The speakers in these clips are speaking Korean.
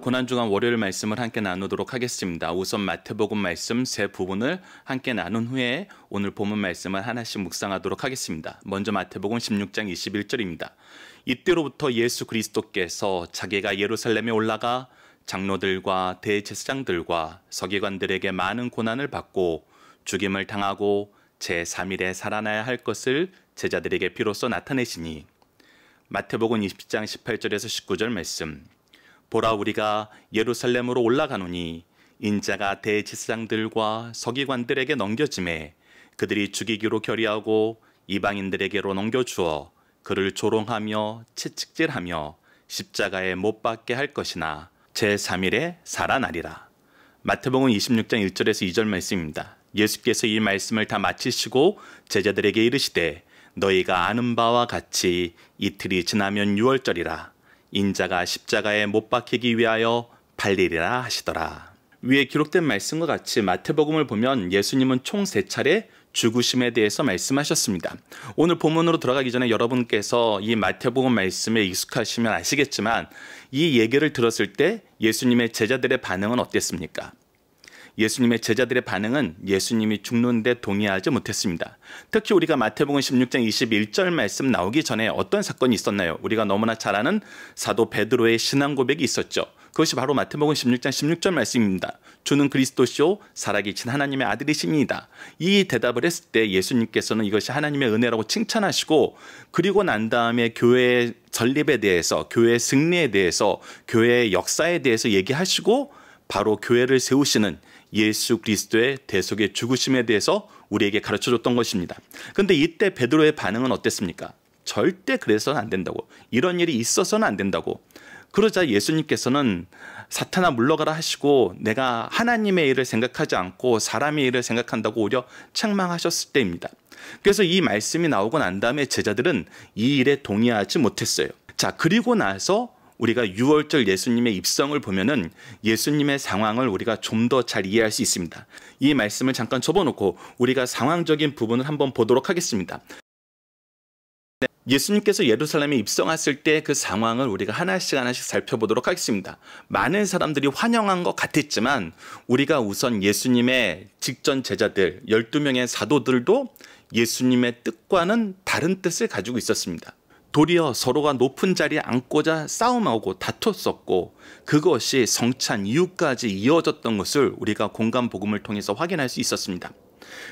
고난주간 월요일 말씀을 함께 나누도록 하겠습니다. 우선 마태복음 말씀 세 부분을 함께 나눈 후에 오늘 본문 말씀을 하나씩 묵상하도록 하겠습니다. 먼저 마태복음 16장 21절입니다. 이때로부터 예수 그리스도께서 자기가 예루살렘에 올라가 장로들과 대제사장들과 서기관들에게 많은 고난을 받고 죽임을 당하고 제3일에 살아나야 할 것을 제자들에게 비로소 나타내시니 마태복음 20장 18절에서 19절 말씀 보라 우리가 예루살렘으로 올라가노니 인자가 대지사장들과 서기관들에게 넘겨지매 그들이 죽이기로 결의하고 이방인들에게로 넘겨주어 그를 조롱하며 채찍질하며 십자가에 못 박게 할 것이나 제3일에 살아나리라. 마태복음 26장 1절에서 2절 말씀입니다. 예수께서 이 말씀을 다 마치시고 제자들에게 이르시되 너희가 아는 바와 같이 이틀이 지나면 6월절이라 인자가 십자가에 못 박히기 위하여 발리리라 하시더라. 위에 기록된 말씀과 같이 마태복음을 보면 예수님은 총 세 차례 죽으심에 대해서 말씀하셨습니다. 오늘 본문으로 들어가기 전에 여러분께서 이 마태복음 말씀에 익숙하시면 아시겠지만 이 얘기를 들었을 때 예수님의 제자들의 반응은 어땠습니까? 예수님의 제자들의 반응은 예수님이 죽는데 동의하지 못했습니다. 특히 우리가 마태복음 16장 21절 말씀 나오기 전에 어떤 사건이 있었나요? 우리가 너무나 잘 아는 사도 베드로의 신앙 고백이 있었죠. 그것이 바로 마태복음 16장 16절 말씀입니다. 주는 그리스도시오 살아계신 하나님의 아들이십니다. 이 대답을 했을 때 예수님께서는 이것이 하나님의 은혜라고 칭찬하시고 그리고 난 다음에 교회의 전립에 대해서 교회의 승리에 대해서 교회의 역사에 대해서 얘기하시고 바로 교회를 세우시는 예수 그리스도의 대속의 죽으심에 대해서 우리에게 가르쳐 줬던 것입니다. 그런데 이때 베드로의 반응은 어땠습니까? 절대 그래서는 안 된다고. 이런 일이 있어서는 안 된다고. 그러자 예수님께서는 사탄아 물러가라 하시고 내가 하나님의 일을 생각하지 않고 사람의 일을 생각한다고 오히려 책망하셨을 때입니다. 그래서 이 말씀이 나오고 난 다음에 제자들은 이 일에 동의하지 못했어요. 자, 그리고 나서 우리가 6월절 예수님의 입성을 보면은 예수님의 상황을 우리가 좀 더 잘 이해할 수 있습니다. 이 말씀을 잠깐 접어놓고 우리가 상황적인 부분을 한번 보도록 하겠습니다. 예수님께서 예루살렘에 입성했을 때 그 상황을 우리가 하나씩 하나씩 살펴보도록 하겠습니다. 많은 사람들이 환영한 것 같았지만 우리가 우선 예수님의 직전 제자들 12명의 사도들도 예수님의 뜻과는 다른 뜻을 가지고 있었습니다. 도리어 서로가 높은 자리에 앉고자 싸움하고 다퉜었고 그것이 성찬 이후까지 이어졌던 것을 우리가 공감 복음을 통해서 확인할 수 있었습니다.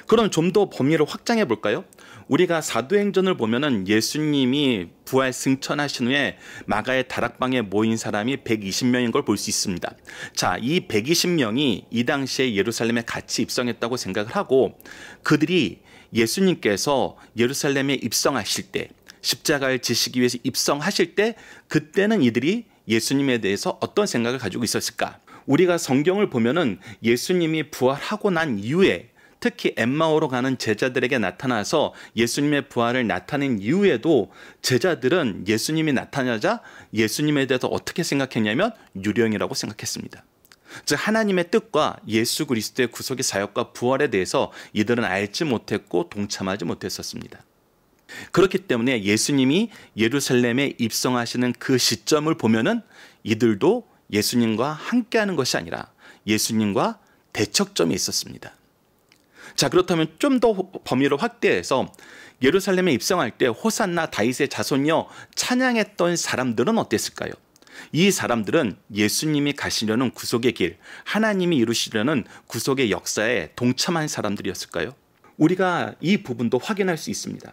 그럼 좀 더 범위를 확장해 볼까요? 우리가 사도행전을 보면은 예수님이 부활 승천하신 후에 마가의 다락방에 모인 사람이 120명인 걸 볼 수 있습니다. 자, 이 120명이 이 당시에 예루살렘에 같이 입성했다고 생각을 하고 그들이 예수님께서 예루살렘에 입성하실 때 십자가를 지시기 위해서 입성하실 때 그때는 이들이 예수님에 대해서 어떤 생각을 가지고 있었을까? 우리가 성경을 보면은 예수님이 부활하고 난 이후에 특히 엠마오로 가는 제자들에게 나타나서 예수님의 부활을 나타낸 이후에도 제자들은 예수님이 나타나자 예수님에 대해서 어떻게 생각했냐면 유령이라고 생각했습니다. 즉 하나님의 뜻과 예수 그리스도의 구속의 사역과 부활에 대해서 이들은 알지 못했고 동참하지 못했었습니다. 그렇기 때문에 예수님이 예루살렘에 입성하시는 그 시점을 보면은 이들도 예수님과 함께하는 것이 아니라 예수님과 대척점이 있었습니다. 자 그렇다면 좀 더 범위를 확대해서 예루살렘에 입성할 때 호산나 다윗의 자손여 찬양했던 사람들은 어땠을까요? 이 사람들은 예수님이 가시려는 구속의 길, 하나님이 이루시려는 구속의 역사에 동참한 사람들이었을까요? 우리가 이 부분도 확인할 수 있습니다.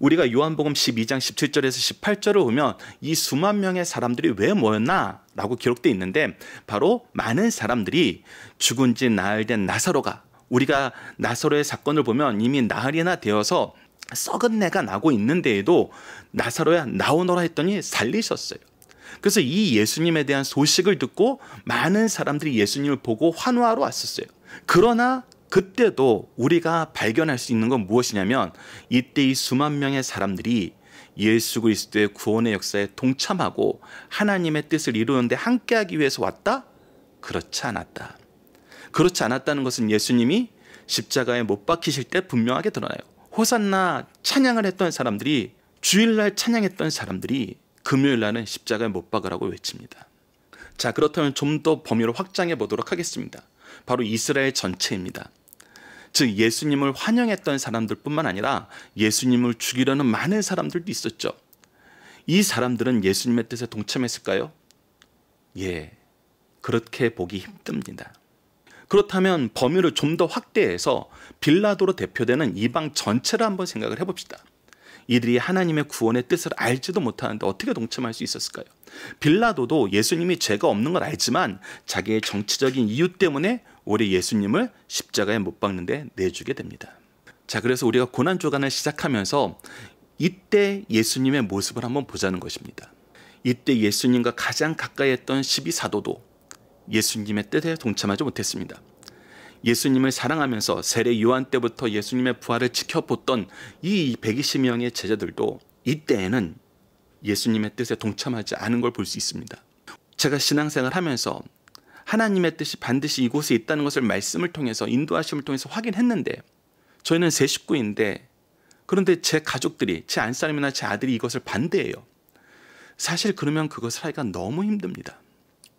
우리가 요한복음 12장 17절에서 18절을 보면 이 수만 명의 사람들이 왜 모였나? 라고 기록돼 있는데 바로 많은 사람들이 죽은 지 나흘 된 나사로가 우리가 나사로의 사건을 보면 이미 나흘이나 되어서 썩은 내가 나고 있는데에도 나사로야 나오너라 했더니 살리셨어요. 그래서 이 예수님에 대한 소식을 듣고 많은 사람들이 예수님을 보고 환호하러 왔었어요. 그러나 그때도 우리가 발견할 수 있는 건 무엇이냐면 이때 이 수만 명의 사람들이 예수 그리스도의 구원의 역사에 동참하고 하나님의 뜻을 이루는데 함께하기 위해서 왔다? 그렇지 않았다. 그렇지 않았다는 것은 예수님이 십자가에 못 박히실 때 분명하게 드러나요. 호산나 찬양을 했던 사람들이 주일날 찬양했던 사람들이 금요일날은 십자가에 못 박으라고 외칩니다. 자 그렇다면 좀 더 범위를 확장해 보도록 하겠습니다. 바로 이스라엘 전체입니다. 즉 예수님을 환영했던 사람들뿐만 아니라 예수님을 죽이려는 많은 사람들도 있었죠. 이 사람들은 예수님의 뜻에 동참했을까요? 예, 그렇게 보기 힘듭니다. 그렇다면 범위를 좀 더 확대해서 빌라도로 대표되는 이방 전체를 한번 생각을 해봅시다. 이들이 하나님의 구원의 뜻을 알지도 못하는데 어떻게 동참할 수 있었을까요? 빌라도도 예수님이 죄가 없는 걸 알지만 자기의 정치적인 이유 때문에 오래 예수님을 십자가에 못 박는데 내주게 됩니다. 자, 그래서 우리가 고난 조간을 시작하면서 이때 예수님의 모습을 한번 보자는 것입니다. 이때 예수님과 가장 가까이 했던 12사도도 예수님의 뜻에 동참하지 못했습니다. 예수님을 사랑하면서 세례 요한 때부터 예수님의 부활을 지켜보던이 120명의 제자들도 이때에는 예수님의 뜻에 동참하지 않은 걸 볼 수 있습니다. 제가 신앙생활 하면서 하나님의 뜻이 반드시 이곳에 있다는 것을 말씀을 통해서 인도하심을 통해서 확인했는데 저희는 세 식구인데 그런데 제 가족들이 제 안사람이나 제 아들이 이것을 반대해요. 사실 그러면 그것을 하기가 너무 힘듭니다.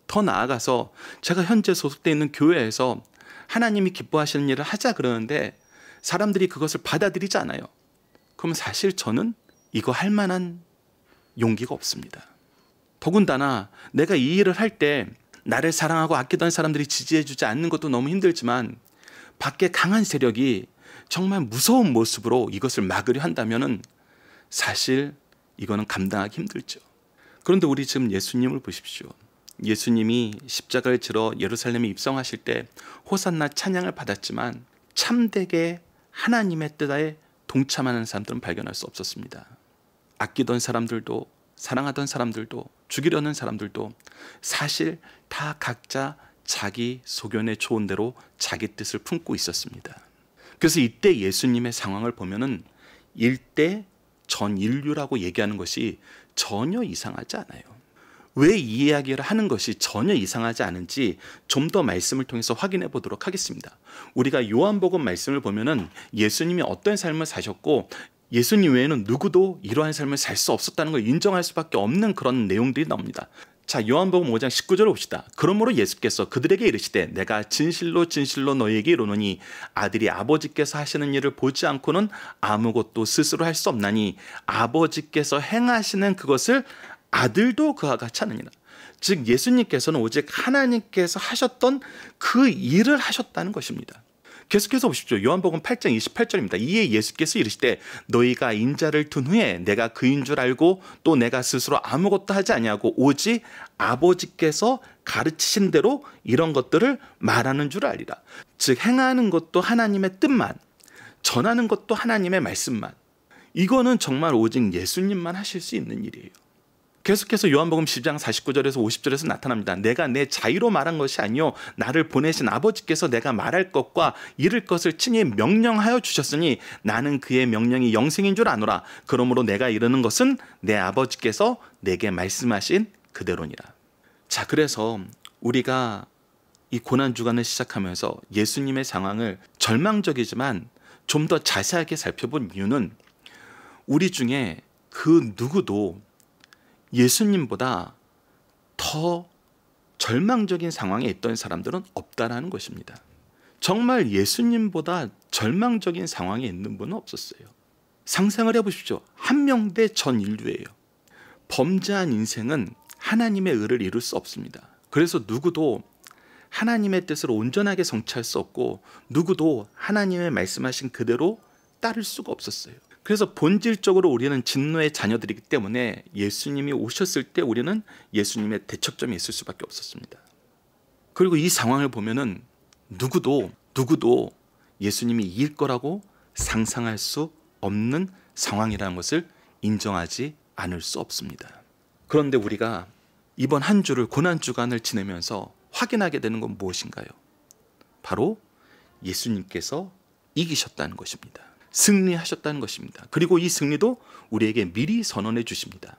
더 나아가서 제가 현재 소속되어 있는 교회에서 하나님이 기뻐하시는 일을 하자 그러는데 사람들이 그것을 받아들이지 않아요. 그럼 사실 저는 이거 할 만한 용기가 없습니다. 더군다나 내가 이 일을 할 때 나를 사랑하고 아끼던 사람들이 지지해주지 않는 것도 너무 힘들지만 밖에 강한 세력이 정말 무서운 모습으로 이것을 막으려 한다면 사실 이거는 감당하기 힘들죠. 그런데 우리 지금 예수님을 보십시오. 예수님이 십자가를 지러 예루살렘에 입성하실 때 호산나 찬양을 받았지만 참되게 하나님의 뜻에 동참하는 사람들은 발견할 수 없었습니다. 아끼던 사람들도 사랑하던 사람들도 죽이려는 사람들도 사실 다 각자 자기 소견에 좋은 대로 자기 뜻을 품고 있었습니다. 그래서 이때 예수님의 상황을 보면은 일대 전 인류라고 얘기하는 것이 전혀 이상하지 않아요. 왜이 이야기를 하는 것이 전혀 이상하지 않은지 좀 더 말씀을 통해서 확인해 보도록 하겠습니다. 우리가 요한복음 말씀을 보면은 예수님이 어떤 삶을 사셨고 예수님 외에는 누구도 이러한 삶을 살 수 없었다는 걸 인정할 수밖에 없는 그런 내용들이 나옵니다. 자 요한복음 5장 19절을 봅시다. 그러므로 예수께서 그들에게 이르시되 내가 진실로 진실로 너희에게 이르노니 아들이 아버지께서 하시는 일을 보지 않고는 아무것도 스스로 할 수 없나니 아버지께서 행하시는 그것을 아들도 그와 같이 하느니라. 즉 예수님께서는 오직 하나님께서 하셨던 그 일을 하셨다는 것입니다. 계속해서 보십시오. 요한복음 8장 28절입니다. 이에 예수께서 이르시되 너희가 인자를 둔 후에 내가 그인 줄 알고 또 내가 스스로 아무것도 하지 아니하고 오직 아버지께서 가르치신 대로 이런 것들을 말하는 줄 알리라. 즉 행하는 것도 하나님의 뜻만 전하는 것도 하나님의 말씀만 이거는 정말 오직 예수님만 하실 수 있는 일이에요. 계속해서 요한복음 10장 49절에서 50절에서 나타납니다. 내가 내자유로 말한 것이 아니요 나를 보내신 아버지께서 내가 말할 것과 이를 것을 친히 명령하여 주셨으니 나는 그의 명령이 영생인 줄 아노라. 그러므로 내가 이르는 것은 내 아버지께서 내게 말씀하신 그대로니라. 자, 그래서 우리가 이 고난 주간을 시작하면서 예수님의 상황을 절망적이지만 좀 더 자세하게 살펴본 이유는 우리 중에 그 누구도 예수님보다 더 절망적인 상황에 있던 사람들은 없다라는 것입니다. 정말 예수님보다 절망적인 상황에 있는 분은 없었어요. 상상을 해보십시오. 한 명대 전 인류예요. 범죄한 인생은 하나님의 의를 이룰 수 없습니다. 그래서 누구도 하나님의 뜻을 온전하게 성취할 수 없고 누구도 하나님의 말씀하신 그대로 따를 수가 없었어요. 그래서 본질적으로 우리는 진노의 자녀들이기 때문에 예수님이 오셨을 때 우리는 예수님의 대척점이 있을 수밖에 없었습니다. 그리고 이 상황을 보면은 누구도 누구도 예수님이 이길 거라고 상상할 수 없는 상황이라는 것을 인정하지 않을 수 없습니다. 그런데 우리가 이번 한 주를 고난 주간을 지내면서 확인하게 되는 건 무엇인가요? 바로 예수님께서 이기셨다는 것입니다. 승리하셨다는 것입니다. 그리고 이 승리도 우리에게 미리 선언해 주십니다.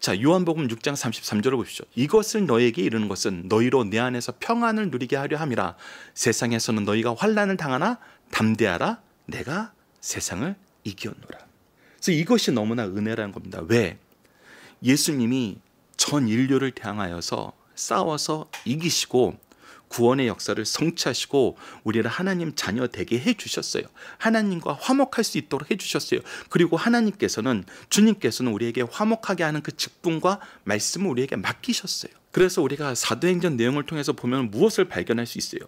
자, 요한복음 6장 33절을 보십시오. 이것을 너에게 이르는 것은 너희로 내 안에서 평안을 누리게 하려 함이라. 세상에서는 너희가 환란을 당하나 담대하라. 내가 세상을 이겼노라. 그래서 이것이 너무나 은혜라는 겁니다. 왜? 예수님이 전 인류를 대항하여서 싸워서 이기시고 구원의 역사를 성취하시고 우리를 하나님 자녀 되게 해 주셨어요. 하나님과 화목할 수 있도록 해 주셨어요. 그리고 하나님께서는 주님께서는 우리에게 화목하게 하는 그 직분과 말씀을 우리에게 맡기셨어요. 그래서 우리가 사도행전 내용을 통해서 보면 무엇을 발견할 수 있어요?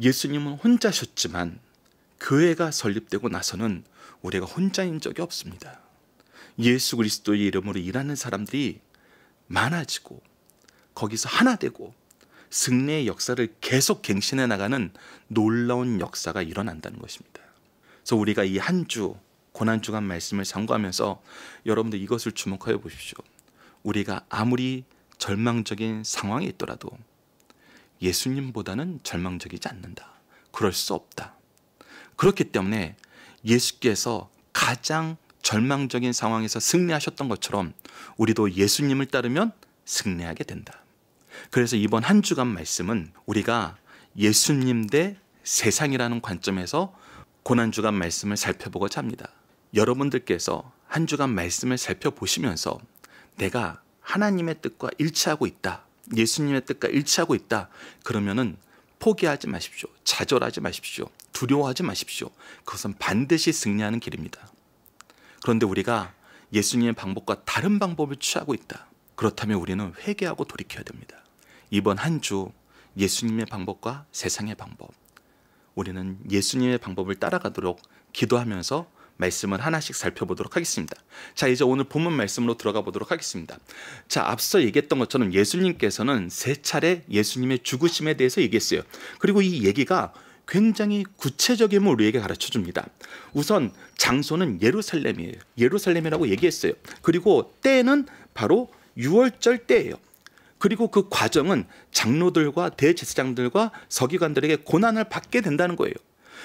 예수님은 혼자셨지만 교회가 설립되고 나서는 우리가 혼자인 적이 없습니다. 예수 그리스도의 이름으로 일하는 사람들이 많아지고 거기서 하나 되고 승리의 역사를 계속 갱신해 나가는 놀라운 역사가 일어난다는 것입니다. 그래서 우리가 이 한 주 고난 주간 말씀을 상고하면서 여러분들 이것을 주목하여 보십시오. 우리가 아무리 절망적인 상황에 있더라도 예수님보다는 절망적이지 않는다. 그럴 수 없다. 그렇기 때문에 예수께서 가장 절망적인 상황에서 승리하셨던 것처럼 우리도 예수님을 따르면 승리하게 된다. 그래서 이번 한 주간 말씀은 우리가 예수님 대 세상이라는 관점에서 고난 주간 말씀을 살펴보고자 합니다. 여러분들께서 한 주간 말씀을 살펴보시면서 내가 하나님의 뜻과 일치하고 있다. 예수님의 뜻과 일치하고 있다. 그러면은 포기하지 마십시오. 좌절하지 마십시오. 두려워하지 마십시오. 그것은 반드시 승리하는 길입니다. 그런데 우리가 예수님의 방법과 다른 방법을 취하고 있다. 그렇다면 우리는 회개하고 돌이켜야 됩니다. 이번 한 주 예수님의 방법과 세상의 방법 우리는 예수님의 방법을 따라가도록 기도하면서 말씀을 하나씩 살펴보도록 하겠습니다. 자, 이제 오늘 본문 말씀으로 들어가 보도록 하겠습니다. 자, 앞서 얘기했던 것처럼 예수님께서는 세 차례 예수님의 죽으심에 대해서 얘기했어요. 그리고 이 얘기가 굉장히 구체적임을 우리에게 가르쳐 줍니다. 우선 장소는 예루살렘이에요. 예루살렘이라고 얘기했어요. 그리고 때는 바로 6월절 때예요. 그리고 그 과정은 장로들과 대제사장들과 서기관들에게 고난을 받게 된다는 거예요.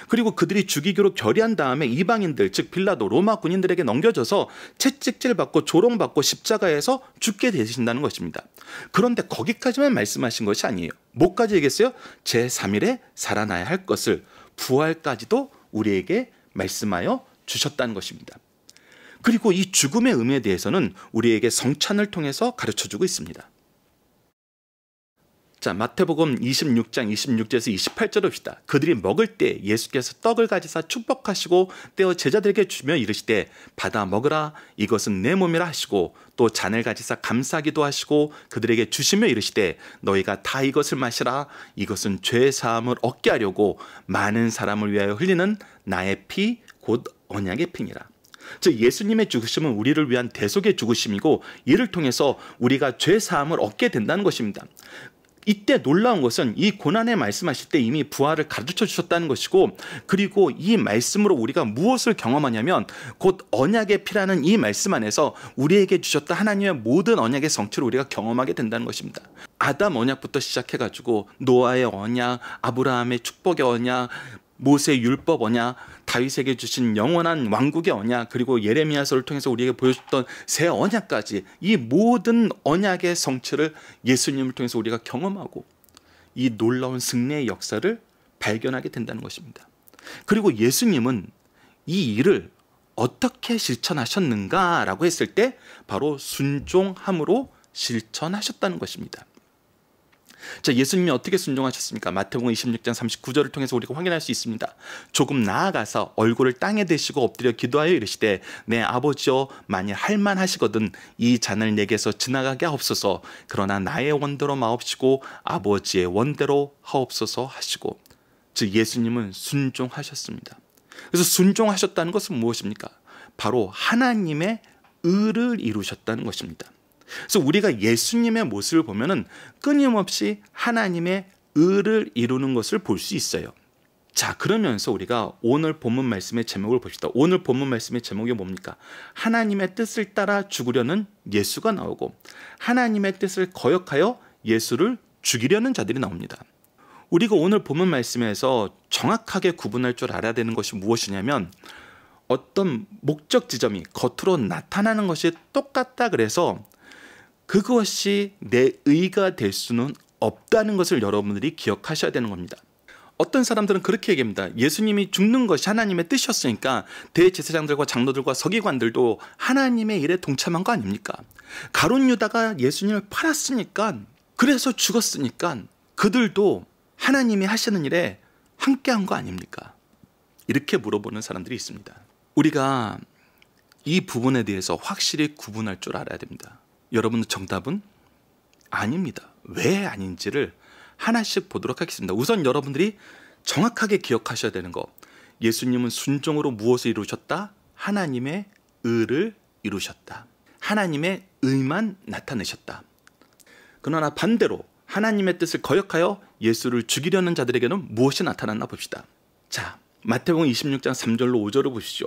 그리고 그들이 죽이기로 결의한 다음에 이방인들 즉 빌라도 로마 군인들에게 넘겨져서 채찍질 받고 조롱받고 십자가에서 죽게 되신다는 것입니다. 그런데 거기까지만 말씀하신 것이 아니에요. 뭐까지 얘기했어요? 제3일에 살아나야 할 것을 부활까지도 우리에게 말씀하여 주셨다는 것입니다. 그리고 이 죽음의 의미에 대해서는 우리에게 성찬을 통해서 가르쳐 주고 있습니다. 자, 마태복음 26장 26절에서 28절 봅시다. 그들이 먹을 때 예수께서 떡을 가지사 축복하시고 떼어 제자들에게 주며 이르시되 받아 먹으라 이것은 내 몸이라 하시고 또 잔을 가지사 감싸기도 하시고 그들에게 주시며 이르시되 너희가 다 이것을 마시라 이것은 죄 사함을 얻게 하려고 많은 사람을 위하여 흘리는 나의 피 곧 언약의 피니라. 즉 예수님의 죽으심은 우리를 위한 대속의 죽으심이고 이를 통해서 우리가 죄 사함을 얻게 된다는 것입니다. 이때 놀라운 것은 이 고난의 말씀하실 때 이미 부활을 가르쳐 주셨다는 것이고 그리고 이 말씀으로 우리가 무엇을 경험하냐면 곧 언약의 피라는 이 말씀 안에서 우리에게 주셨다 하나님의 모든 언약의 성취를 우리가 경험하게 된다는 것입니다. 아담 언약부터 시작해가지고 노아의 언약, 아브라함의 축복의 언약, 모세 율법 언약, 다윗에게 주신 영원한 왕국의 언약, 그리고 예레미야서를 통해서 우리에게 보여줬던 새 언약까지 이 모든 언약의 성취를 예수님을 통해서 우리가 경험하고 이 놀라운 승리의 역사를 발견하게 된다는 것입니다. 그리고 예수님은 이 일을 어떻게 실천하셨는가라고 했을 때 바로 순종함으로 실천하셨다는 것입니다. 자, 예수님이 어떻게 순종하셨습니까? 마태복음 26장 39절을 통해서 우리가 확인할 수 있습니다. 조금 나아가서 얼굴을 땅에 대시고 엎드려 기도하여 이르시되 내 아버지여 만일 할만 하시거든 이 잔을 내게서 지나가게 하옵소서 그러나 나의 원대로 마옵시고 아버지의 원대로 하옵소서 하시고 즉 예수님은 순종하셨습니다. 그래서 순종하셨다는 것은 무엇입니까? 바로 하나님의 의를 이루셨다는 것입니다. 그래서 우리가 예수님의 모습을 보면은 끊임없이 하나님의 의를 이루는 것을 볼 수 있어요. 자, 그러면서 우리가 오늘 본문 말씀의 제목을 봅시다. 오늘 본문 말씀의 제목이 뭡니까? 하나님의 뜻을 따라 죽으려는 예수가 나오고 하나님의 뜻을 거역하여 예수를 죽이려는 자들이 나옵니다. 우리가 오늘 본문 말씀에서 정확하게 구분할 줄 알아야 되는 것이 무엇이냐면 어떤 목적 지점이 겉으로 나타나는 것이 똑같다 그래서 그것이 내 의가 될 수는 없다는 것을 여러분들이 기억하셔야 되는 겁니다. 어떤 사람들은 그렇게 얘기합니다. 예수님이 죽는 것이 하나님의 뜻이었으니까 대제사장들과 장로들과 서기관들도 하나님의 일에 동참한 거 아닙니까? 가론 유다가 예수님을 팔았으니까 그래서 죽었으니까 그들도 하나님이 하시는 일에 함께 한거 아닙니까? 이렇게 물어보는 사람들이 있습니다. 우리가 이 부분에 대해서 확실히 구분할 줄 알아야 됩니다. 여러분 정답은 아닙니다. 왜 아닌지를 하나씩 보도록 하겠습니다. 우선 여러분들이 정확하게 기억하셔야 되는 것. 예수님은 순종으로 무엇을 이루셨다? 하나님의 의를 이루셨다. 하나님의 의만 나타내셨다. 그러나 반대로 하나님의 뜻을 거역하여 예수를 죽이려는 자들에게는 무엇이 나타났나 봅시다. 자, 마태복음 26장 3절로 5절을 보시죠.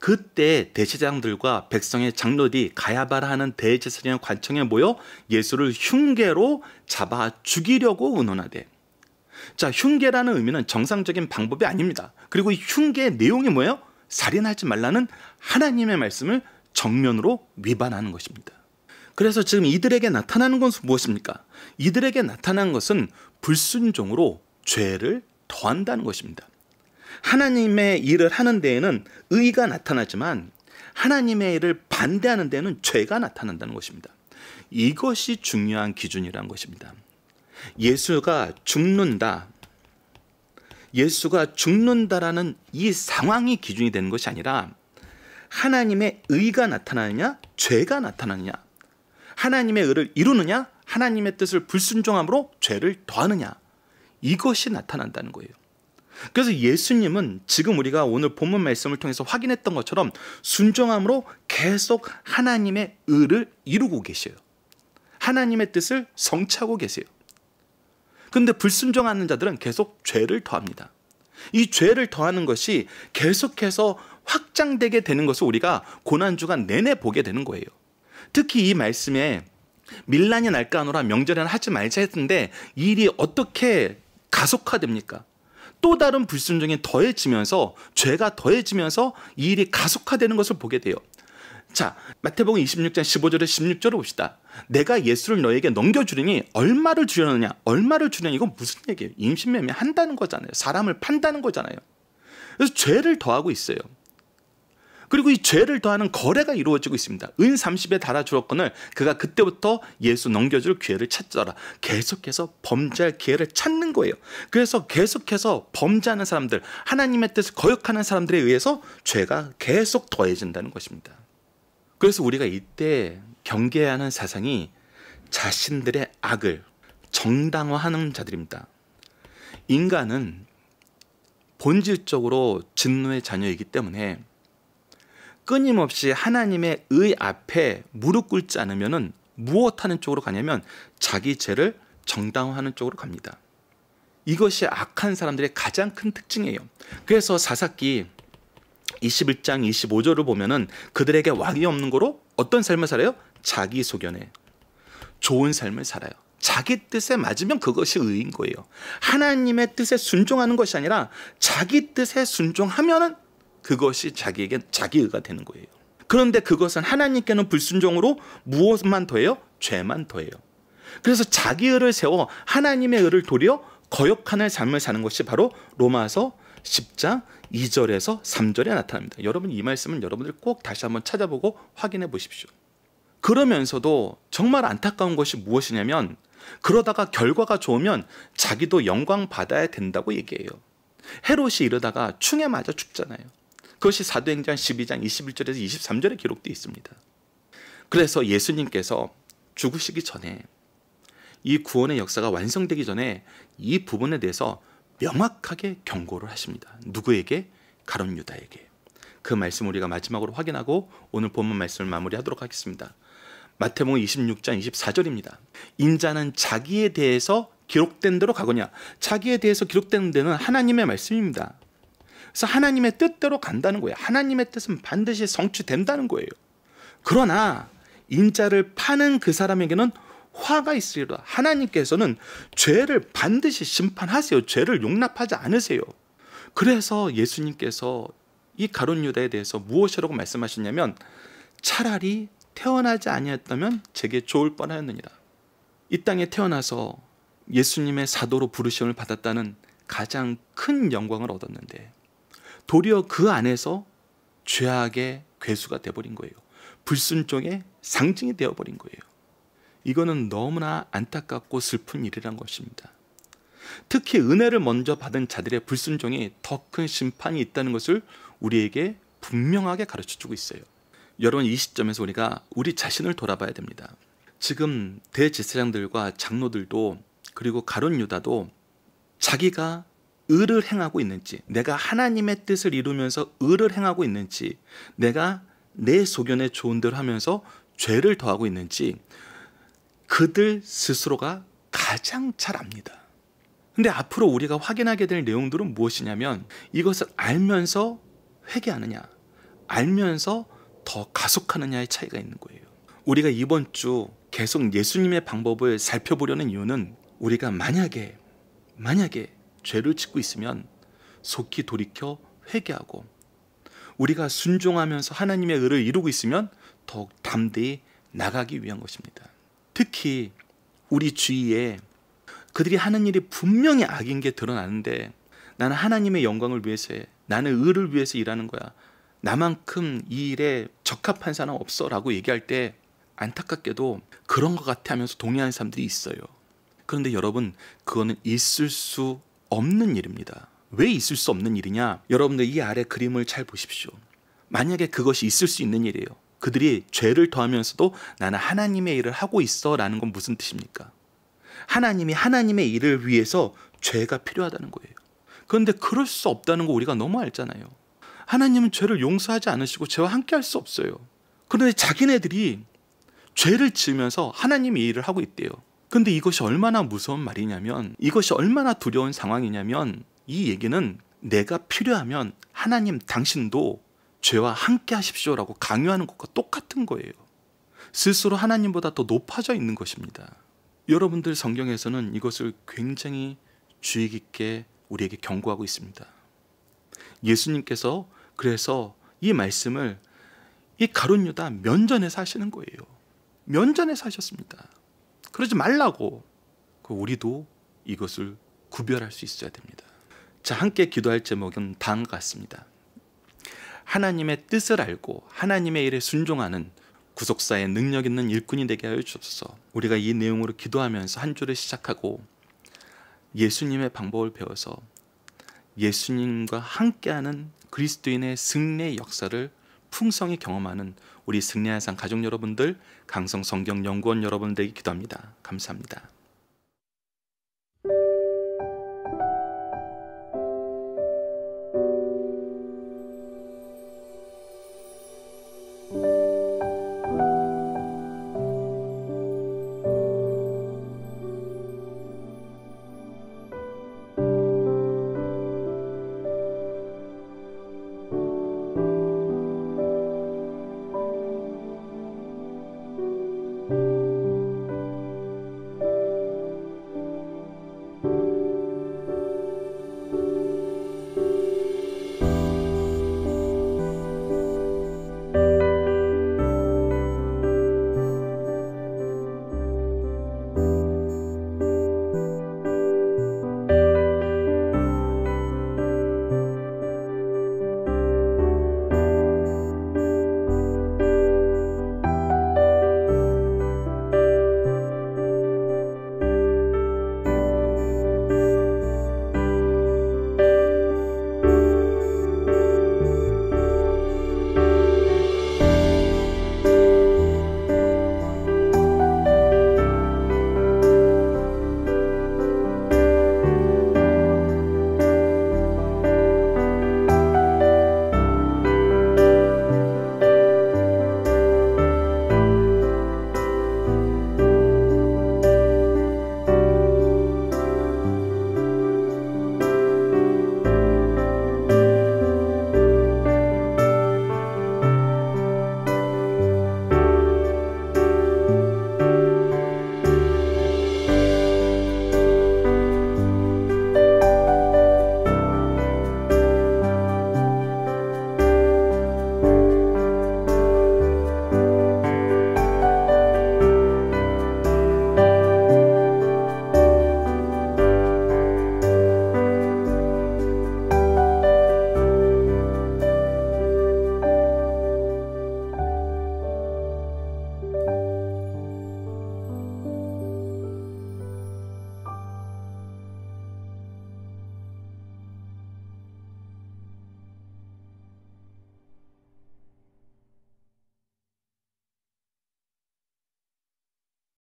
그때 대제장들과 백성의 장로들이 가야바라 하는 대제사장 관청에 모여 예수를 흉계로 잡아 죽이려고 의논하되 자 흉계라는 의미는 정상적인 방법이 아닙니다. 그리고 흉계의 내용이 뭐예요? 살인하지 말라는 하나님의 말씀을 정면으로 위반하는 것입니다. 그래서 지금 이들에게 나타나는 것은 무엇입니까? 이들에게 나타난 것은 불순종으로 죄를 더한다는 것입니다. 하나님의 일을 하는 데에는 의가 나타나지만 하나님의 일을 반대하는 데는 죄가 나타난다는 것입니다. 이것이 중요한 기준이라는 것입니다. 예수가 죽는다. 예수가 죽는다라는 이 상황이 기준이 되는 것이 아니라 하나님의 의가 나타나느냐, 죄가 나타나느냐, 하나님의 의를 이루느냐, 하나님의 뜻을 불순종함으로 죄를 더하느냐, 이것이 나타난다는 거예요. 그래서 예수님은 지금 우리가 오늘 본문 말씀을 통해서 확인했던 것처럼 순종함으로 계속 하나님의 의를 이루고 계세요. 하나님의 뜻을 성취하고 계세요. 그런데 불순종하는 자들은 계속 죄를 더합니다. 이 죄를 더하는 것이 계속해서 확장되게 되는 것을 우리가 고난주간 내내 보게 되는 거예요. 특히 이 말씀에 밀란이 날까 하노라 명절에는 하지 말자 했는데 일이 어떻게 가속화됩니까? 또 다른 불순종이 더해지면서 죄가 더해지면서 이 일이 가속화되는 것을 보게 돼요. 자, 마태복음 26장 15절에 16절을 봅시다. 내가 예수를 너에게 넘겨주리니 얼마를 주려느냐? 얼마를 주냐 이건 무슨 얘기예요? 임신매매 한다는 거잖아요. 사람을 판다는 거잖아요. 그래서 죄를 더하고 있어요. 그리고 이 죄를 더하는 거래가 이루어지고 있습니다. 은 30에 달아 주었건을 그가 그때부터 예수 넘겨줄 기회를 찾더라. 계속해서 범죄할 기회를 찾는 거예요. 그래서 계속해서 범죄하는 사람들, 하나님의 뜻을 거역하는 사람들에 의해서 죄가 계속 더해진다는 것입니다. 그래서 우리가 이때 경계해야 하는 사상이 자신들의 악을 정당화하는 자들입니다. 인간은 본질적으로 진노의 자녀이기 때문에 끊임없이 하나님의 의 앞에 무릎 꿇지 않으면은 무엇하는 쪽으로 가냐면 자기 죄를 정당화하는 쪽으로 갑니다. 이것이 악한 사람들의 가장 큰 특징이에요. 그래서 사사기 21장 25절을 보면은 그들에게 왕이 없는 거로 어떤 삶을 살아요? 자기 소견에 좋은 삶을 살아요. 자기 뜻에 맞으면 그것이 의인 거예요. 하나님의 뜻에 순종하는 것이 아니라 자기 뜻에 순종하면은 그것이 자기에게 자기의가 되는 거예요. 그런데 그것은 하나님께는 불순종으로 무엇만 더해요? 죄만 더해요. 그래서 자기 의를 세워 하나님의 의를 도려 거역하는 삶을 사는 것이 바로 로마서 10장 2절에서 3절에 나타납니다. 여러분 이 말씀은 여러분들 꼭 다시 한번 찾아보고 확인해 보십시오. 그러면서도 정말 안타까운 것이 무엇이냐면 그러다가 결과가 좋으면 자기도 영광 받아야 된다고 얘기해요. 헤롯이 이러다가 충에 맞아 죽잖아요. 그것이 사도행전 12장 21절에서 23절에 기록되어 있습니다. 그래서 예수님께서 죽으시기 전에 이 구원의 역사가 완성되기 전에 이 부분에 대해서 명확하게 경고를 하십니다. 누구에게? 가론 유다에게. 그 말씀 우리가 마지막으로 확인하고 오늘 본문 말씀을 마무리하도록 하겠습니다. 마태복음 26장 24절입니다. 인자는 자기에 대해서 기록된 대로 가거냐? 자기에 대해서 기록된 데는 하나님의 말씀입니다. 그래서 하나님의 뜻대로 간다는 거예요. 하나님의 뜻은 반드시 성취된다는 거예요. 그러나 인자를 파는 그 사람에게는 화가 있으리라. 하나님께서는 죄를 반드시 심판하세요. 죄를 용납하지 않으세요. 그래서 예수님께서 이 가론 유다에 대해서 무엇이라고 말씀하셨냐면 차라리 태어나지 아니었다면 제게 좋을 뻔하였느니라. 이 땅에 태어나서 예수님의 사도로 부르심을 받았다는 가장 큰 영광을 얻었는데 도리어 그 안에서 죄악의 괴수가 되어버린 거예요. 불순종의 상징이 되어버린 거예요. 이거는 너무나 안타깝고 슬픈 일이란 것입니다. 특히 은혜를 먼저 받은 자들의 불순종이 더 큰 심판이 있다는 것을 우리에게 분명하게 가르쳐주고 있어요. 여러분 이 시점에서 우리가 우리 자신을 돌아봐야 됩니다. 지금 대제사장들과 장로들도 그리고 가론 유다도 자기가 의를 행하고 있는지, 내가 하나님의 뜻을 이루면서 의를 행하고 있는지, 내가 내 소견에 좋은 대로 하면서 죄를 더하고 있는지 그들 스스로가 가장 잘 압니다. 근데 앞으로 우리가 확인하게 될 내용들은 무엇이냐면 이것을 알면서 회개하느냐, 알면서 더 가속하느냐의 차이가 있는 거예요. 우리가 이번 주 계속 예수님의 방법을 살펴보려는 이유는 우리가 만약에, 만약에 죄를 짓고 있으면 속히 돌이켜 회개하고 우리가 순종하면서 하나님의 의를 이루고 있으면 더욱 담대히 나가기 위한 것입니다. 특히 우리 주위에 그들이 하는 일이 분명히 악인 게 드러나는데 나는 하나님의 영광을 위해서 해. 나는 의를 위해서 일하는 거야. 나만큼 이 일에 적합한 사람 없어 라고 얘기할 때 안타깝게도 그런 것 같아 하면서 동의하는 사람들이 있어요. 그런데 여러분 그거는 있을 수 없는 일입니다. 왜 있을 수 없는 일이냐? 여러분들 이 아래 그림을 잘 보십시오. 만약에 그것이 있을 수 있는 일이에요. 그들이 죄를 더하면서도 나는 하나님의 일을 하고 있어 라는 건 무슨 뜻입니까? 하나님이 하나님의 일을 위해서 죄가 필요하다는 거예요. 그런데 그럴 수 없다는 거 우리가 너무 알잖아요. 하나님은 죄를 용서하지 않으시고 죄와 함께 할 수 없어요. 그런데 자기네들이 죄를 지으면서 하나님의 일을 하고 있대요. 근데 이것이 얼마나 무서운 말이냐면 이것이 얼마나 두려운 상황이냐면 이 얘기는 내가 필요하면 하나님 당신도 죄와 함께 하십시오라고 강요하는 것과 똑같은 거예요. 스스로 하나님보다 더 높아져 있는 것입니다. 여러분들 성경에서는 이것을 굉장히 주의 깊게 우리에게 경고하고 있습니다. 예수님께서 그래서 이 말씀을 이 가룟 유다 면전에서 하시는 거예요. 면전에서 하셨습니다. 그러지 말라고. 그 우리도 이것을 구별할 수 있어야 됩니다. 자, 함께 기도할 제목은 다음 같습니다. 하나님의 뜻을 알고 하나님의 일에 순종하는 구속사의 능력 있는 일꾼이 되게 하여 주옵소서. 우리가 이 내용으로 기도하면서 한 주를 시작하고 예수님의 방법을 배워서 예수님과 함께하는 그리스도인의 승리 역사를 풍성히 경험하는 우리 승리한 상 가족 여러분들 강성 성경 연구원 여러분되에게 기도합니다. 감사합니다.